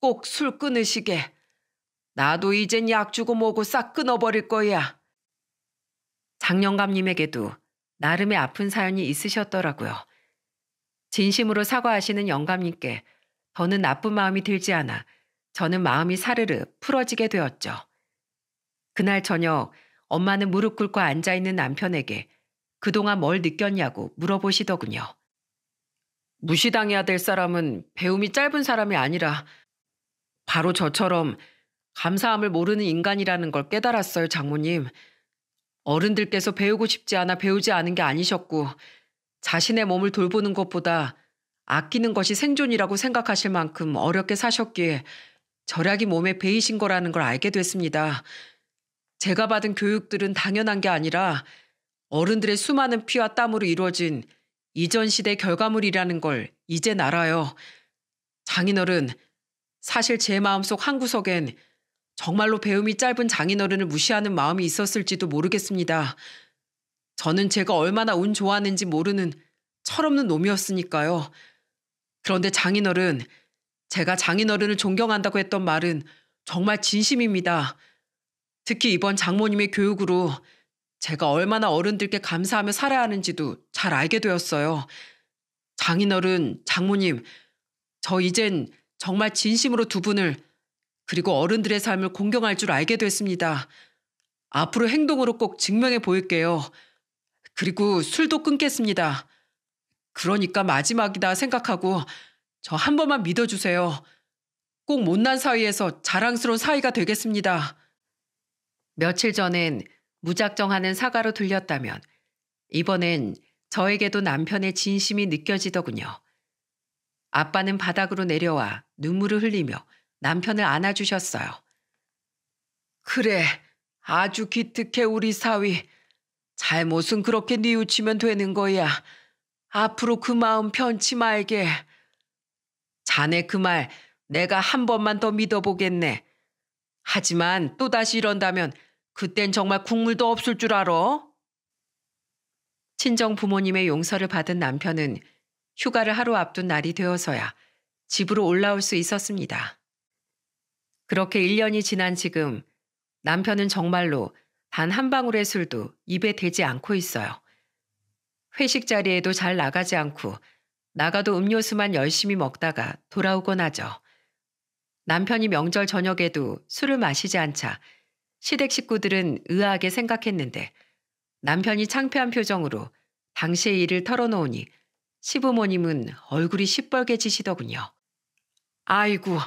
꼭 술 끊으시게. 나도 이젠 약 주고 뭐고 싹 끊어버릴 거야. 장영감님에게도 나름의 아픈 사연이 있으셨더라고요. 진심으로 사과하시는 영감님께 더는 나쁜 마음이 들지 않아 저는 마음이 사르르 풀어지게 되었죠. 그날 저녁 엄마는 무릎 꿇고 앉아있는 남편에게 그동안 뭘 느꼈냐고 물어보시더군요. 무시당해야 될 사람은 배움이 짧은 사람이 아니라 바로 저처럼 감사함을 모르는 인간이라는 걸 깨달았어요, 장모님. 어른들께서 배우고 싶지 않아 배우지 않은 게 아니셨고, 자신의 몸을 돌보는 것보다 아끼는 것이 생존이라고 생각하실 만큼 어렵게 사셨기에 절약이 몸에 베이신 거라는 걸 알게 됐습니다. 제가 받은 교육들은 당연한 게 아니라 어른들의 수많은 피와 땀으로 이루어진 이전 시대 결과물이라는 걸 이제 알아요. 장인어른, 사실 제 마음속 한구석엔 정말로 배움이 짧은 장인어른을 무시하는 마음이 있었을지도 모르겠습니다. 저는 제가 얼마나 운 좋았는지 모르는 철없는 놈이었으니까요. 그런데 장인어른, 제가 장인어른을 존경한다고 했던 말은 정말 진심입니다. 특히 이번 장모님의 교육으로 제가 얼마나 어른들께 감사하며 살아야 하는지도 잘 알게 되었어요. 장인어른, 장모님, 저 이젠 정말 진심으로 두 분을 그리고 어른들의 삶을 공경할 줄 알게 됐습니다. 앞으로 행동으로 꼭 증명해 보일게요. 그리고 술도 끊겠습니다. 그러니까 마지막이다 생각하고 저 한 번만 믿어주세요. 꼭 못난 사이에서 자랑스러운 사이가 되겠습니다. 며칠 전엔 무작정하는 사과로 들렸다면 이번엔 저에게도 남편의 진심이 느껴지더군요. 아빠는 바닥으로 내려와 눈물을 흘리며 남편을 안아주셨어요. 그래, 아주 기특해 우리 사위. 잘못은 그렇게 뉘우치면 되는 거야. 앞으로 그 마음 편치 말게. 자네 그 말 내가 한 번만 더 믿어보겠네. 하지만 또다시 이런다면 그땐 정말 국물도 없을 줄 알아. 친정 부모님의 용서를 받은 남편은 휴가를 하루 앞둔 날이 되어서야 집으로 올라올 수 있었습니다. 그렇게 1년이 지난 지금 남편은 정말로 단 한 방울의 술도 입에 대지 않고 있어요. 회식 자리에도 잘 나가지 않고 나가도 음료수만 열심히 먹다가 돌아오곤 하죠. 남편이 명절 저녁에도 술을 마시지 않자 시댁 식구들은 의아하게 생각했는데 남편이 창피한 표정으로 당시의 일을 털어놓으니 시부모님은 얼굴이 시뻘게지시더군요 아이고,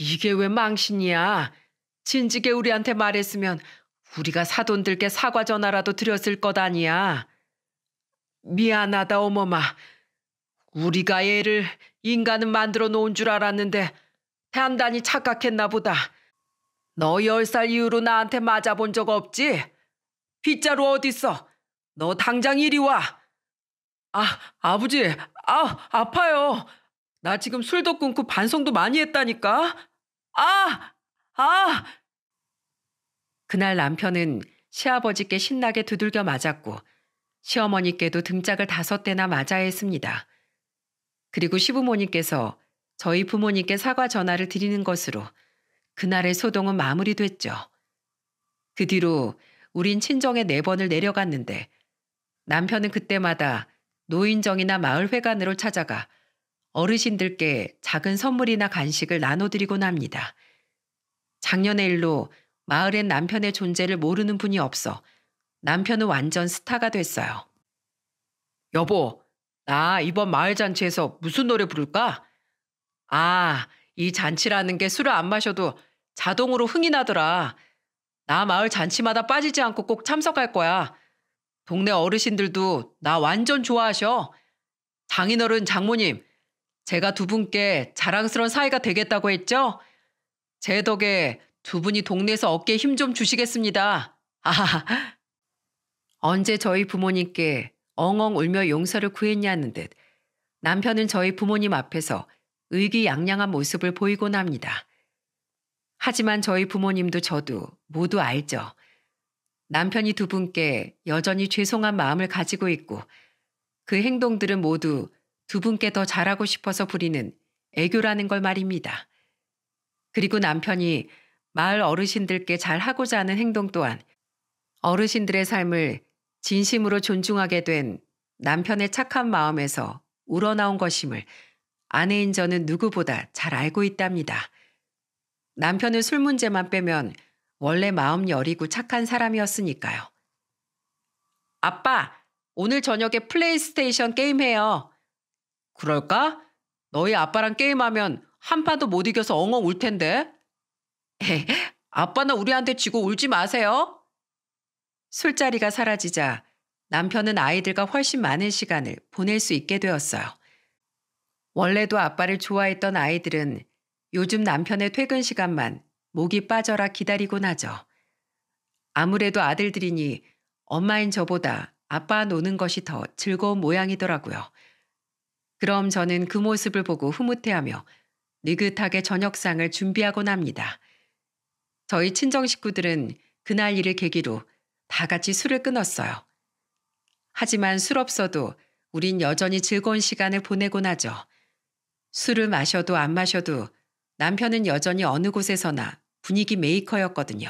이게 왜 망신이야? 진지게 우리한테 말했으면 우리가 사돈들께 사과 전화라도 드렸을 것 아니야. 미안하다 어머마. 우리가 애를 인간은 만들어 놓은 줄 알았는데 단단히 착각했나 보다. 너 열 살 이후로 나한테 맞아본 적 없지? 빗자루 어딨어? 너 당장 이리 와. 아, 아버지, 아, 아파요. 나 지금 술도 끊고 반성도 많이 했다니까. 아! 아! 그날 남편은 시아버지께 신나게 두들겨 맞았고 시어머니께도 등짝을 다섯 대나 맞아야 했습니다. 그리고 시부모님께서 저희 부모님께 사과 전화를 드리는 것으로 그날의 소동은 마무리됐죠. 그 뒤로 우린 친정에 네 번을 내려갔는데 남편은 그때마다 노인정이나 마을회관으로 찾아가 어르신들께 작은 선물이나 간식을 나눠드리곤 합니다. 작년의 일로 마을엔 남편의 존재를 모르는 분이 없어 남편은 완전 스타가 됐어요. 여보, 나 이번 마을 잔치에서 무슨 노래 부를까? 아, 이 잔치라는 게 술을 안 마셔도 자동으로 흥이 나더라. 나 마을 잔치마다 빠지지 않고 꼭 참석할 거야. 동네 어르신들도 나 완전 좋아하셔. 장인어른 장모님, 제가 두 분께 자랑스러운 사이가 되겠다고 했죠? 제 덕에 두 분이 동네에서 어깨 에힘 좀 주시겠습니다. 아하. 하 언제 저희 부모님께 엉엉 울며 용서를 구했냐는 듯 남편은 저희 부모님 앞에서 의기양양한 모습을 보이곤 합니다. 하지만 저희 부모님도 저도 모두 알죠. 남편이 두 분께 여전히 죄송한 마음을 가지고 있고 그 행동들은 모두 두 분께 더 잘하고 싶어서 부리는 애교라는 걸 말입니다. 그리고 남편이 마을 어르신들께 잘하고자 하는 행동 또한 어르신들의 삶을 진심으로 존중하게 된 남편의 착한 마음에서 우러나온 것임을 아내인 저는 누구보다 잘 알고 있답니다. 남편은 술 문제만 빼면 원래 마음 여리고 착한 사람이었으니까요. 아빠, 오늘 저녁에 플레이스테이션 게임해요. 그럴까? 너희 아빠랑 게임하면 한 판도 못 이겨서 엉엉 울 텐데. 에이, 아빠는 우리한테 지고 울지 마세요. 술자리가 사라지자 남편은 아이들과 훨씬 많은 시간을 보낼 수 있게 되었어요. 원래도 아빠를 좋아했던 아이들은 요즘 남편의 퇴근 시간만 목이 빠져라 기다리곤 하죠. 아무래도 아들들이니 엄마인 저보다 아빠 노는 것이 더 즐거운 모양이더라고요. 그럼 저는 그 모습을 보고 흐뭇해하며 느긋하게 저녁상을 준비하곤 합니다. 저희 친정 식구들은 그날 일을 계기로 다 같이 술을 끊었어요. 하지만 술 없어도 우린 여전히 즐거운 시간을 보내곤 하죠. 술을 마셔도 안 마셔도 남편은 여전히 어느 곳에서나 분위기 메이커였거든요.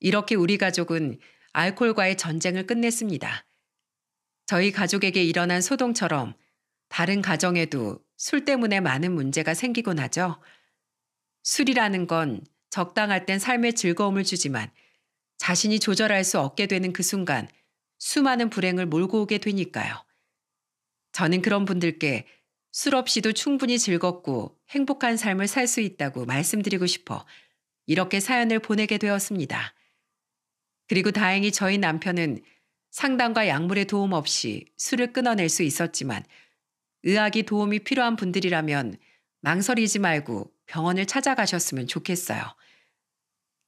이렇게 우리 가족은 알콜과의 전쟁을 끝냈습니다. 저희 가족에게 일어난 소동처럼 다른 가정에도 술 때문에 많은 문제가 생기곤 하죠. 술이라는 건 적당할 땐 삶의 즐거움을 주지만 자신이 조절할 수 없게 되는 그 순간 수많은 불행을 몰고 오게 되니까요. 저는 그런 분들께 술 없이도 충분히 즐겁고 행복한 삶을 살 수 있다고 말씀드리고 싶어 이렇게 사연을 보내게 되었습니다. 그리고 다행히 저희 남편은 상담과 약물의 도움 없이 술을 끊어낼 수 있었지만 의학이 도움이 필요한 분들이라면 망설이지 말고 병원을 찾아가셨으면 좋겠어요.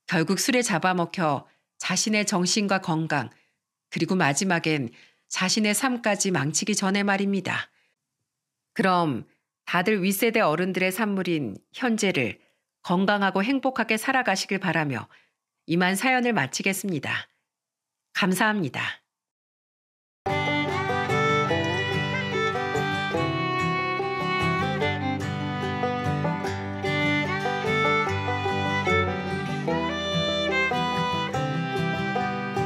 결국 술에 잡아먹혀 자신의 정신과 건강, 그리고 마지막엔 자신의 삶까지 망치기 전에 말입니다. 그럼 다들 윗세대 어른들의 산물인 현재를 건강하고 행복하게 살아가시길 바라며 이만 사연을 마치겠습니다. 감사합니다.